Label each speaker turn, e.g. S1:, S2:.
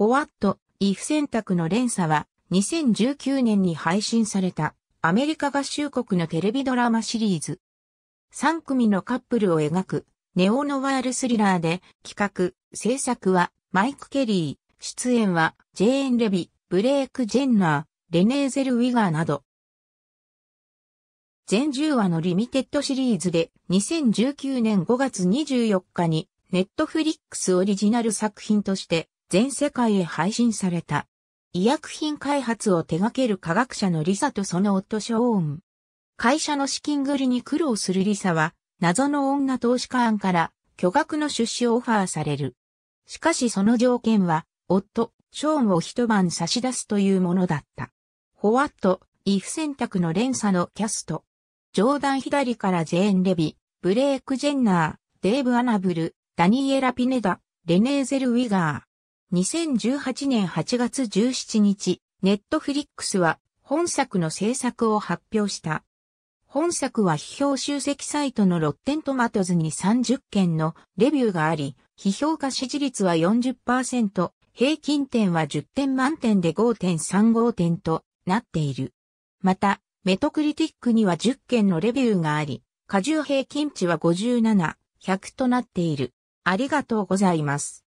S1: フォワット、イフ選択の連鎖は2019年に配信されたアメリカ合衆国のテレビドラマシリーズ。3組のカップルを描くネオノワールスリラーで企画、制作はマイク・ケリー、出演はジェーン・レビ、ブレイク・ジェンナー、レネーゼル・ウィガーなど。全10話のリミテッドシリーズで2019年5月24日にネットフリックスオリジナル作品として全世界へ配信された。医薬品開発を手掛ける科学者のリサとその夫ショーン。会社の資金繰りに苦労するリサは、謎の女投資家案から巨額の出資をオファーされる。しかしその条件は、夫、ショーンを一晩差し出すというものだった。ホワット、イフ選択の連鎖のキャスト。ジョーダン左からジェーン・レビ、ブレイク・ジェンナー、デーブ・アナブル、ダニエラ・ピネダ、レネーゼル・ウィガー。2018年8月17日、ネットフリックスは本作の制作を発表した。本作は批評集積サイトのロッテントマトズに30件のレビューがあり、批評家支持率は40%、平均点は10点満点で5.35点となっている。また、メトクリティックには10件のレビューがあり、過重平均値は57、100となっている。ありがとうございます。